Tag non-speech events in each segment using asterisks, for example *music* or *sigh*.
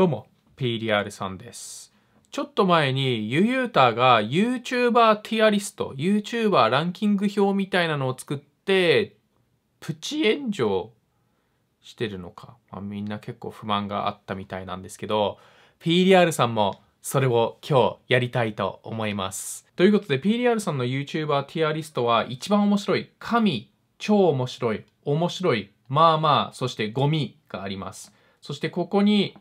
どうも、PDR さんです。ちょっと前に、ゆゆうたが YouTuber ティアリスト、YouTuber ランキング表みたいなのを作って、プチ炎上してるのか、まあ、みんな結構不満があったみたいなんですけど、PDR さんもそれを今日やりたいと思います。ということで PDR さんの YouTuber ティアリストは一番面白い、神、超面白い、面白い、まあまあ、そしてゴミがあります。そしてここに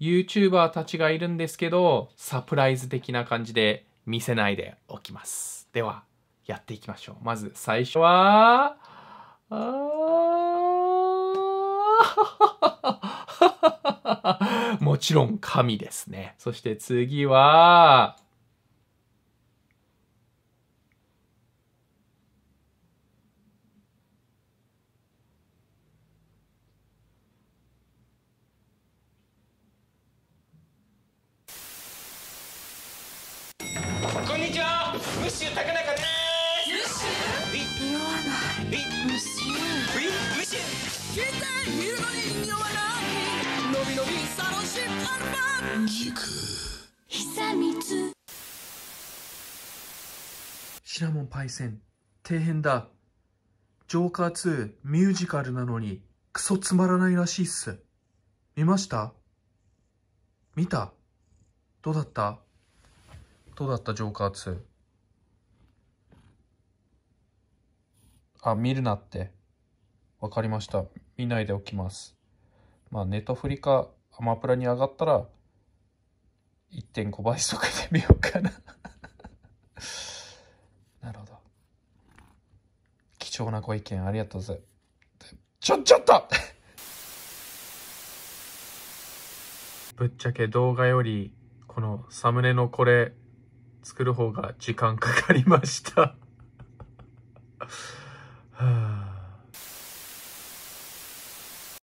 YouTuber たちがいるんですけど、サプライズ的な感じで見せないでおきます。では、やっていきましょう。まず最初は、*laughs* もちろん神ですね。そして次は、ムシュ高中ですムシュ匂わないムシュムシュているのに匂わないのびのびアルバムシナモンパイセン底辺だジョーカー2ミュージカルなのにクソつまらないらしいっす見ました見たどうだったどうだったジョーカー2あ、見るなって。わかりました。見ないでおきます。まあ、ネトフリかアマプラに上がったら、1.5倍速で見ようかな *laughs* なるほど。貴重なご意見ありがとうぜ。ちょ、ちょっと *laughs* ぶっちゃけ動画より、このサムネのこれ、作る方が時間かかりました *laughs*